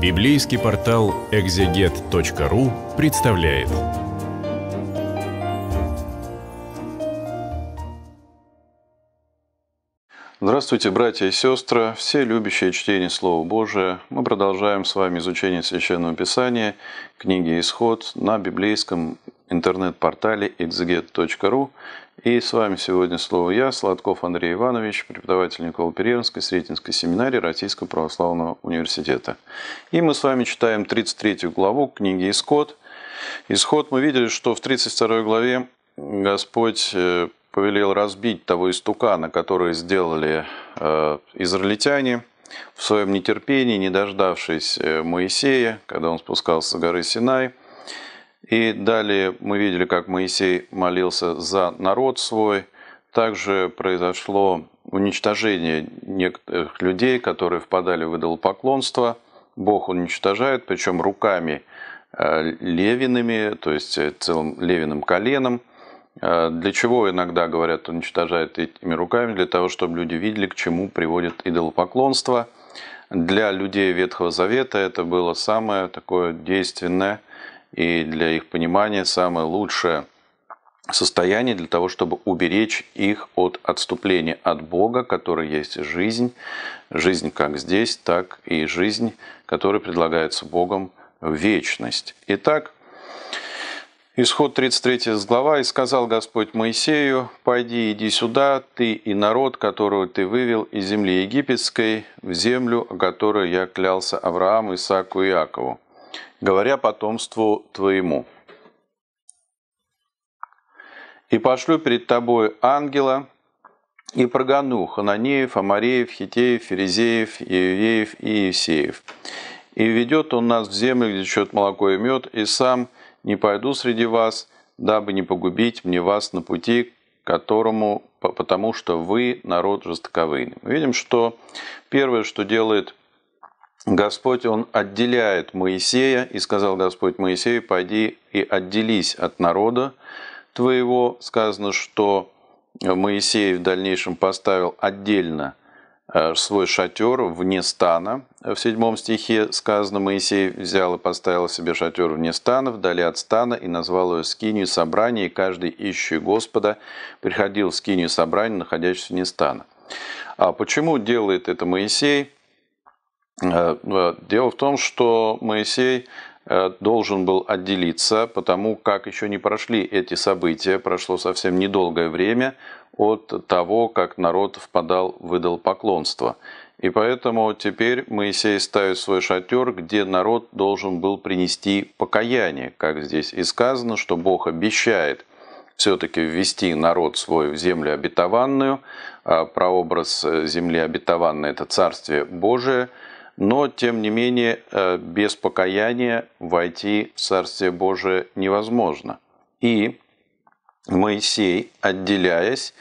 Библейский портал экзегет.ру представляет. Здравствуйте, братья и сестры, все любящие чтение Слова Божия. Мы продолжаем с вами изучение Священного Писания, книги «Исход» на библейском интернет-портале exget.ru. И с вами сегодня слово я, Сладков Андрей Иванович, преподаватель Никола Переренской Сретенской семинарии Российского православного университета. И мы с вами читаем 33 главу книги «Исход». Исход мы видели, что в 32 главе Господь э, повелел разбить того истукана, который сделали э, израильтяне – в своем нетерпении, не дождавшись э, Моисея, когда он спускался с горы Синай, и далее мы видели, как Моисей молился за народ свой. Также произошло уничтожение некоторых людей, которые впадали в идолопоклонство. Бог уничтожает, причем руками э, левинами, то есть э, целым левиным коленом. Э, для чего иногда, говорят, уничтожает этими руками? Для того, чтобы люди видели, к чему приводит идолопоклонство. Для людей Ветхого Завета это было самое такое действенное и для их понимания самое лучшее состояние для того, чтобы уберечь их от отступления от Бога, который есть жизнь, жизнь как здесь, так и жизнь, которая предлагается Богом в вечность. Итак, Исход 33 глава. «И сказал Господь Моисею, «Пойди, иди сюда, ты и народ, которого ты вывел из земли египетской, в землю, о которой я клялся Аврааму, Исааку и Иакову» говоря потомству твоему. И пошлю перед тобой ангела, и прогону Хананеев, Амареев, Хитеев, Ферезеев, Иевеев и Иесеев. И ведет он нас в землю, где течет молоко и мед, и сам не пойду среди вас, дабы не погубить мне вас на пути, которому, потому что вы народ жестоковыйный. Мы видим, что первое, что делает Господь, Он отделяет Моисея, и сказал Господь Моисею, пойди и отделись от народа твоего. Сказано, что Моисей в дальнейшем поставил отдельно э, свой шатер вне стана. В седьмом стихе сказано, Моисей взял и поставил себе шатер вне стана, вдали от стана, и назвал ее скинию собрания, и каждый, ищущий Господа, приходил в скинию собрания, находящийся вне стана. А почему делает это Моисей? Э, э, дело в том, что Моисей э, должен был отделиться, потому как еще не прошли эти события, прошло совсем недолгое время от того, как народ впадал, выдал поклонство. И поэтому теперь Моисей ставит свой шатер, где народ должен был принести покаяние, как здесь и сказано, что Бог обещает все-таки ввести народ свой в землю обетованную, а прообраз земли обетованной – это Царствие Божие – но, тем не менее, э, без покаяния войти в Царствие Божие невозможно. И Моисей, отделяясь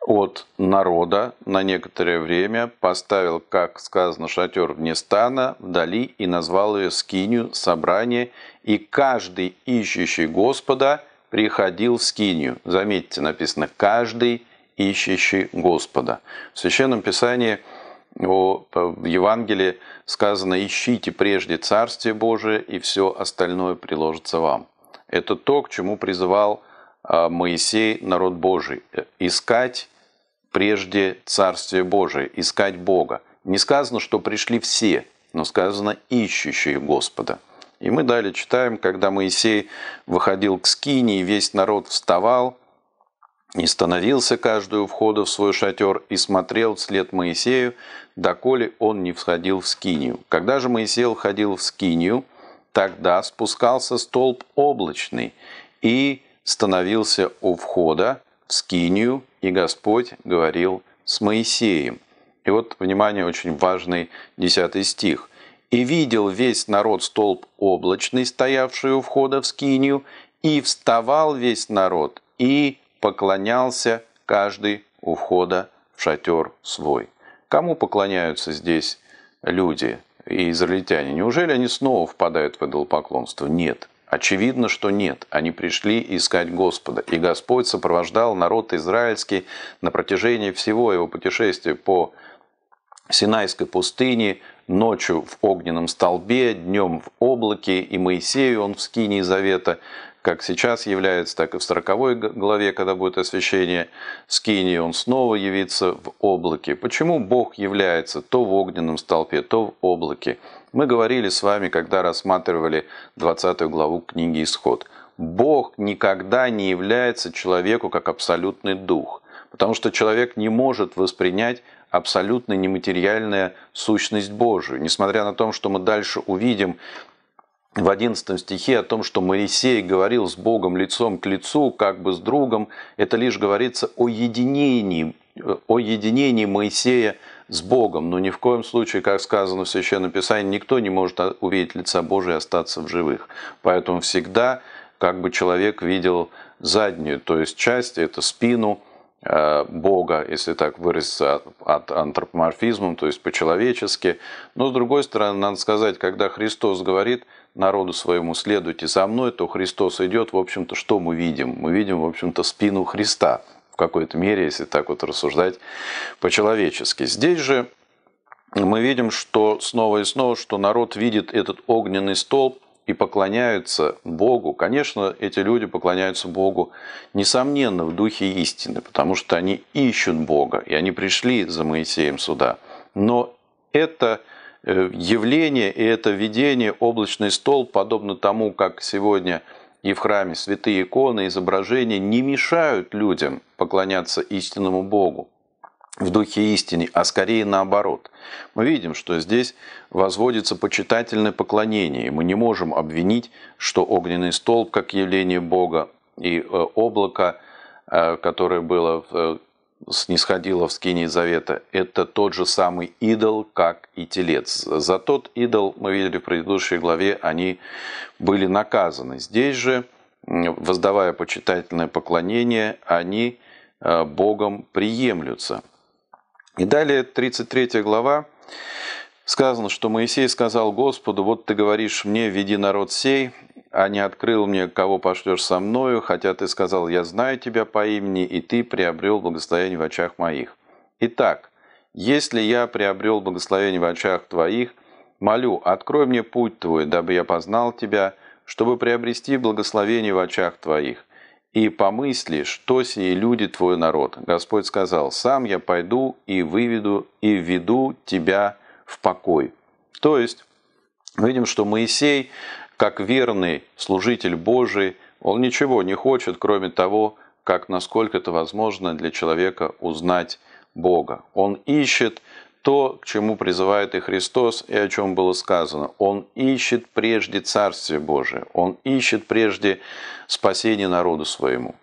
от народа на некоторое время, поставил, как сказано, шатер вне стана, вдали, и назвал ее скинию, собрание, и каждый, ищущий Господа, приходил в скинию. Заметьте, написано «каждый, ищущий Господа». В Священном Писании – в Евангелии сказано «Ищите прежде Царствие Божие, и все остальное приложится вам». Это то, к чему призывал а, Моисей народ Божий. Э, искать прежде Царствие Божие, искать Бога. Не сказано, что пришли все, но сказано «ищущие Господа». И мы далее читаем, когда Моисей выходил к скинии, весь народ вставал – и становился каждую входа в свой шатер и смотрел вслед Моисею, доколе он не входил в скинию. Когда же Моисей входил в скинию, тогда спускался столб облачный и становился у входа в скинию, и Господь говорил с Моисеем. И вот, внимание, очень важный 10 стих. «И видел весь народ столб облачный, стоявший у входа в скинию, и вставал весь народ, и поклонялся каждый у входа в шатер свой. Кому поклоняются здесь люди и израильтяне? Неужели они снова впадают в идолопоклонство? Нет. Очевидно, что нет. Они пришли искать Господа. И Господь сопровождал народ израильский на протяжении всего его путешествия по Синайской пустыне, ночью в огненном столбе, днем в облаке, и Моисею он в скинии завета как сейчас является, так и в 40 главе, когда будет освящение скинии, он снова явится в облаке. Почему Бог является то в огненном столпе, то в облаке? Мы говорили с вами, когда рассматривали 20 главу книги «Исход». Бог никогда не является человеку как абсолютный дух, потому что человек не может воспринять абсолютно нематериальная сущность Божию. Несмотря на то, что мы дальше увидим, в 11 стихе о том, что Моисей говорил с Богом лицом к лицу, как бы с другом, это лишь говорится о единении, о единении Моисея с Богом. Но ни в коем случае, как сказано в Священном Писании, никто не может увидеть лица Божия и остаться в живых. Поэтому всегда как бы человек видел заднюю, то есть часть, это спину Э, Бога, если так выразиться, от антропоморфизмом, то есть по-человечески. Но с другой стороны, надо сказать, когда Христос говорит народу своему «следуйте за мной», то Христос идет, в общем-то, что мы видим? Мы видим, в общем-то, спину Христа в какой-то мере, если так вот рассуждать по-человечески. Здесь же мы видим, что снова и снова, что народ видит этот огненный столб, и поклоняются Богу, конечно, эти люди поклоняются Богу, несомненно, в духе истины, потому что они ищут Бога, и они пришли за Моисеем сюда. Но это э, явление и это видение, облачный стол, подобно тому, как сегодня и в храме святые иконы, изображения, не мешают людям поклоняться истинному Богу в духе истины, а скорее наоборот. Мы видим, что здесь возводится почитательное поклонение, и мы не можем обвинить, что огненный столб как явление Бога и э, облако, э, которое было э, снисходило в скине Завета, это тот же самый идол, как и телец. За тот идол, мы видели в предыдущей главе, они были наказаны. Здесь же, воздавая почитательное поклонение, они Богом приемлются – и далее 33 глава. Сказано, что Моисей сказал Господу, вот ты говоришь мне, веди народ сей, а не открыл мне, кого пошлешь со мною, хотя ты сказал, я знаю тебя по имени, и ты приобрел благословение в очах моих. Итак, если я приобрел благословение в очах твоих, молю, открой мне путь твой, дабы я познал тебя, чтобы приобрести благословение в очах твоих и помысли, что сие люди твой народ. Господь сказал, сам я пойду и выведу, и введу тебя в покой. То есть, видим, что Моисей, как верный служитель Божий, он ничего не хочет, кроме того, как насколько это возможно для человека узнать Бога. Он ищет то, к чему призывает и Христос, и о чем было сказано. Он ищет прежде Царствие Божие, он ищет прежде спасение народу своему.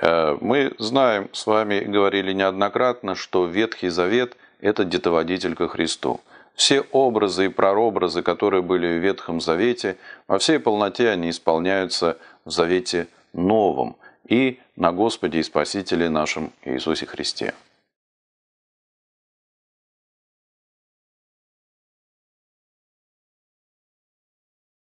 Э, мы знаем, с вами говорили неоднократно, что Ветхий Завет – это детоводитель ко Христу. Все образы и прообразы, которые были в Ветхом Завете, во всей полноте они исполняются в Завете Новом и на Господе и Спасителе нашем Иисусе Христе.